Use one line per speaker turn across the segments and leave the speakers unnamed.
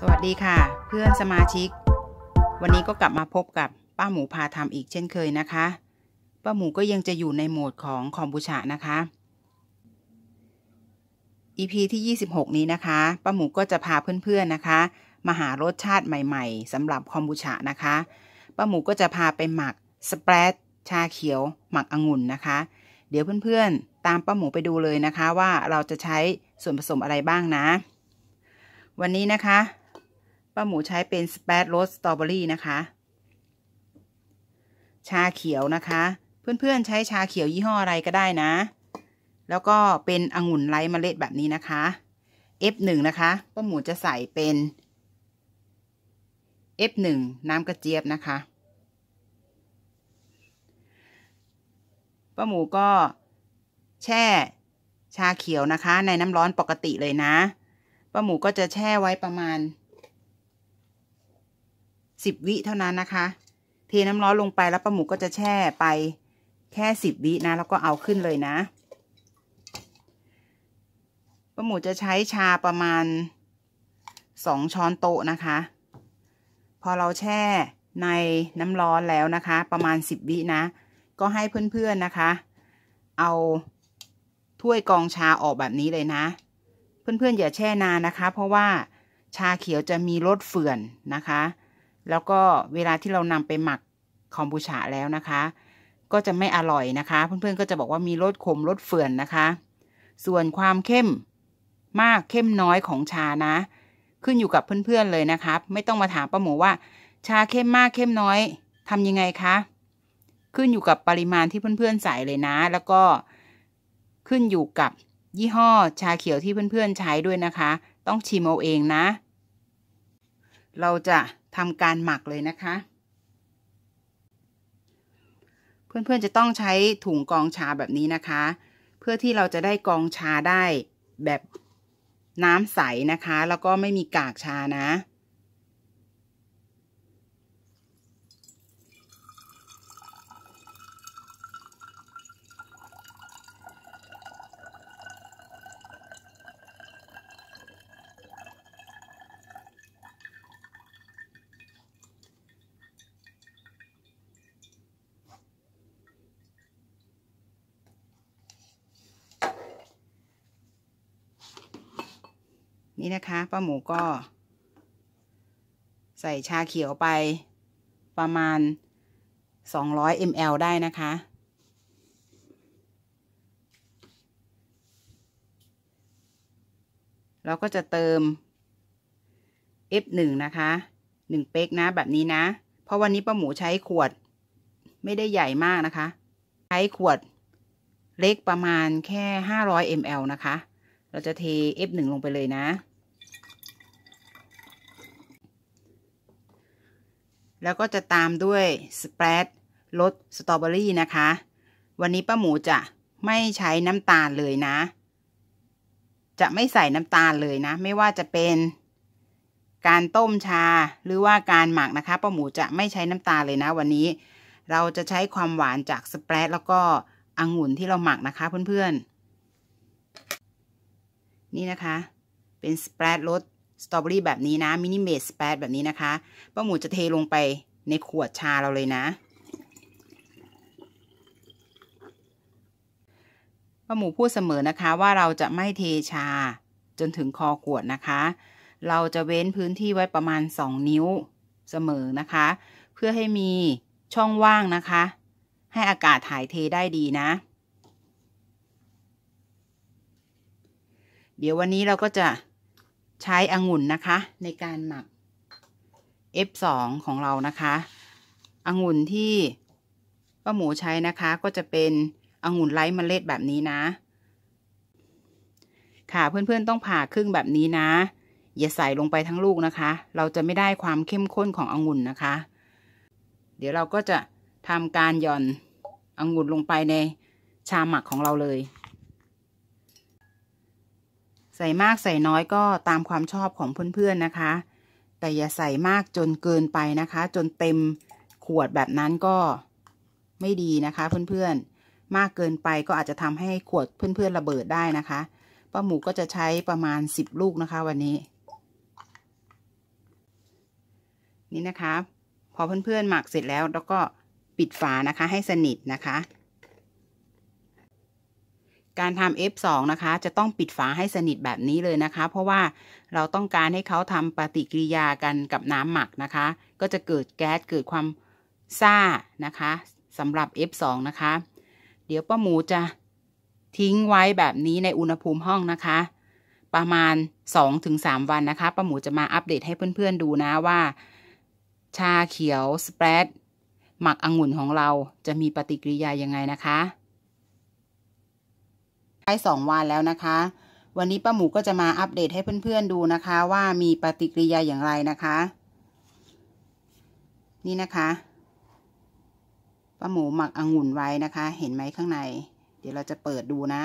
สวัสดีค่ะเพื่อนสมาชิก วันนี้ก็กลับมาพบกับป้าหมูพาทำอีกเช่นเคยนะคะป้าหมูก็ยังจะอยู่ในโหมดของคอมบูชานะคะ EP ที่ 26 นี้นะคะป้าหมูก็จะพาเพื่อน ๆนะคะมาหารสชาติใหม่ ๆสำหรับคอมบูชานะคะป้าหมูก็จะพาไปหมักสเปรดชาเขียว หมักองุ่นนะคะ เดี๋ยวเพื่อนๆ ตามป้าหมูไปดูเลยนะคะว่าเราจะใช้ส่วนผสมอะไรบ้างนะ วันนี้นะคะป้าหมูใช้เป็นสเปดโรสสตรอเบอรี่นะคะ ชาเขียวนะคะ เพื่อนๆใช้ชาเขียวยี่ห้ออะไรก็ได้นะ แล้วก็เป็นองุ่นไร้เมล็ดแบบนี้นะคะ F1 นะคะป้าหมูจะใส่เป็น F1 น้ำกระเจี๊ยบนะคะป้าหมูก็แช่ชาเขียวนะคะ ในน้ำร้อนปกติเลยนะป้าหมูก็จะแช่ไว้ประมาณสิบวิเท่านั้นนะคะ เทน้ำร้อนลงไปแล้วปลาหมึกก็จะแช่ไปแค่สิบวินะแล้วก็เอาขึ้นเลยนะปลาหมูจะใช้ชาประมาณสองช้อนโต๊ะนะคะ พอเราแช่ในน้ำร้อนแล้วนะคะ ประมาณสิบวินะก็ให้เพื่อนๆนะคะ เอาถ้วยกองชาออกแบบนี้เลยนะ เพื่อนๆอย่าแช่นานนะคะเพราะว่าชาเขียวจะมีรสเฟื่อนนะคะแล้วก็เวลาที่เรานำไปหมัก คอมบูชาแล้วนะคะ ก็จะไม่อร่อยนะคะ เพื่อนๆ ก็จะบอกว่ามีรสขมรสเฟื่อนนะคะ ส่วนความเข้มมากเข้มน้อยของชานะ ขึ้นอยู่กับเพื่อนๆเลยนะคะ ไม่ต้องมาถามป้าหมูว่า ชาเข้มมากเข้มน้อยทำยังไงคะ ขึ้นอยู่กับปริมาณที่เพื่อนๆใส่เลยนะ แล้วก็ขึ้นอยู่กับยี่ห้อชาเขียวที่เพื่อนๆใช้ด้วยนะคะ ต้องชิมเอาเองนะ เราจะทำการหมักเลยนะคะ เพื่อนๆจะต้องใช้ถุงกองชาแบบนี้นะคะ เพื่อที่เราจะได้กองชา ได้แบบน้ำใสนะคะ แล้วก็ไม่มีกากชานะนี่นะคะ ป้าหมูก็ใส่ชาเขียวไปประมาณ 200 ml ได้นะคะ เราก็จะเติม F1 นะคะ 1 เป๊กนะ แบบนี้นะ เพราะวันนี้ป้าหมูใช้ขวดไม่ได้ใหญ่มากนะคะ ใช้ขวดเล็กประมาณแค่ 500 ml นะคะ เราจะเท F1 ลงไปเลยนะแล้วก็จะตามด้วยสเปรดรสสตรอเบอรี่นะคะ วันนี้ป้าหมูจะไม่ใช้น้ำตาลเลยนะ จะไม่ใส่น้ำตาลเลยนะ ไม่ว่าจะเป็นการต้มชาหรือว่าการหมักนะคะ ป้าหมูจะไม่ใช้น้ำตาลเลยนะวันนี้เราจะใช้ความหวานจากสเปรดแล้วก็องุ่นที่เราหมักนะคะเพื่อนๆ นี่นะคะเป็นสเปรดรสสตรอเบอรี่แบบนี้นะ มินิเมสแปดแบบนี้นะคะ ป้าหมูจะเทลงไปในขวดชาเราเลยนะ ป้าหมูพูดเสมอนะคะว่าเราจะไม่เทชาจนถึงคอขวดนะคะ เราจะเว้นพื้นที่ไว้ประมาณ 2 นิ้วเสมอนะคะ เพื่อให้มีช่องว่างนะคะ ให้อากาศถ่ายเทได้ดีนะ เดี๋ยววันนี้เราก็จะใช้องุ่น นะคะในการหมัก F2 ของเรานะคะองุ่น ที่ป้าหมู ใช้นะคะก็จะเป็นองุ่นไร้เมล็ดแบบนี้นะ ค่ะ เพื่อนๆต้องผ่าครึ่งแบบนี้นะ อย่าใส่ลงไปทั้งลูกนะคะ เราจะไม่ได้ความเข้มข้นขององุ่นนะคะ เดี๋ยวเราก็จะทำการหย่อนองุ่นลงไปในชามหมักของเราเลยใส่มากใส่น้อยก็ตามความชอบของเพื่อนๆ นะคะ แต่อย่าใส่มากจนเกินไปนะคะ จนเต็มขวดแบบนั้นก็ไม่ดีนะคะเพื่อนๆ มากเกินไปก็อาจจะทำให้ขวดเพื่อนๆระเบิดได้นะคะป้าหมูก็จะใช้ประมาณสิบลูกนะคะวันนี้ นี่นะคะ พอเพื่อนๆหมักเสร็จแล้วแล้วก็ปิดฝานะคะให้สนิทนะคะการทำ F2 นะคะ จะต้องปิดฝาให้สนิทแบบนี้เลยนะคะ เพราะว่าเราต้องการให้เขาทำปฏิกิริยากันกับน้ำหมักนะคะ ก็จะเกิดแก๊สเกิดความซ่านะคะสำหรับ F2 นะคะ เดี๋ยวป้าหมูจะทิ้งไว้แบบนี้ในอุณหภูมิห้องนะคะ ประมาณ2-3วันนะคะ ป้า หมูจะมาอัปเดตให้เพื่อนๆดูนะว่า ชาเขียวสเปรดหมักองุ่นของเรา จะมีปฏิกิริยายังไงนะคะได้สองวันแล้วนะคะ วันนี้ป้าหมูก็จะมาอัปเดตให้เพื่อนๆดูนะคะ ว่ามีปฏิกิริยาอย่างไรนะคะ นี่นะคะ ป้าหมูหมักองุ่นไว้นะคะ เห็นไหมข้างใน เดี๋ยวเราจะเปิดดูนะ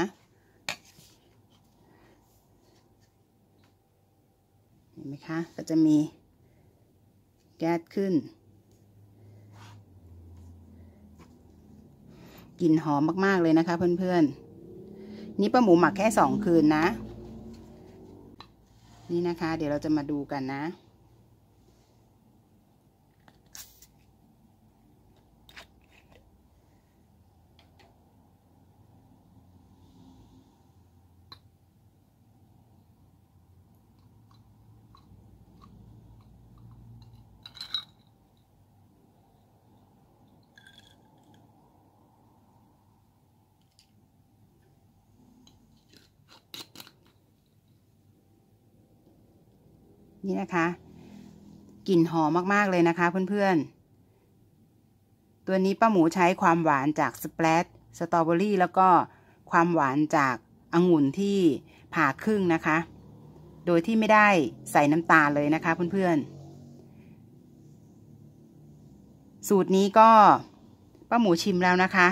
เห็นไหมคะ ก็จะมีแก๊สขึ้น กลิ่น หอม มากๆเลยนะคะ เพื่อน ๆนี่ป้าหมูหมักแค่สองคืนนะ นี่นะคะ เดี๋ยวเราจะมาดูกันนะนี่นะคะกลิ่นหอมมากๆเลยนะคะเพื่อนๆตัวนี้ป้าหมูใช้ความหวานจากสเปรดสตรอเบอรี่ แล้วก็ความหวานจากองุ่นที่ผ่าครึ่งนะคะ โดยที่ไม่ได้ใส่น้ำตาลเลยนะคะเพื่อนๆสูตรนี้ก็ป้าหมูชิมแล้วนะคะ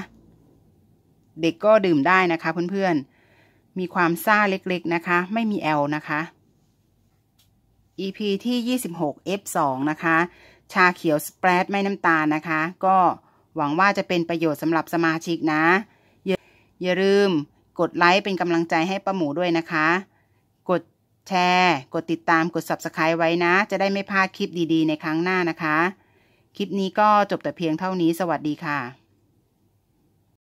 เด็กก็ดื่มได้นะคะเพื่อนๆมีความซ่าเล็กๆนะคะ ไม่มีแอลนะคะ EP ที่26 F2 นะคะ ชาเขียวสเปรด ไม่น้ำตาลนะคะ ก็หวังว่าจะเป็นประโยชน์สำหรับสมาชิกนะ อย่าลืมกดไลค์เป็นกำลังใจให้ป้าหมูด้วยนะคะ กดแชร์ กดติดตามกด Subscribe ไว้นะ จะได้ไม่พลาดคลิปดีๆ ในครั้งหน้านะคะ คลิปนี้ก็จบแต่เพียงเท่านี้ สวัสดีค่ะ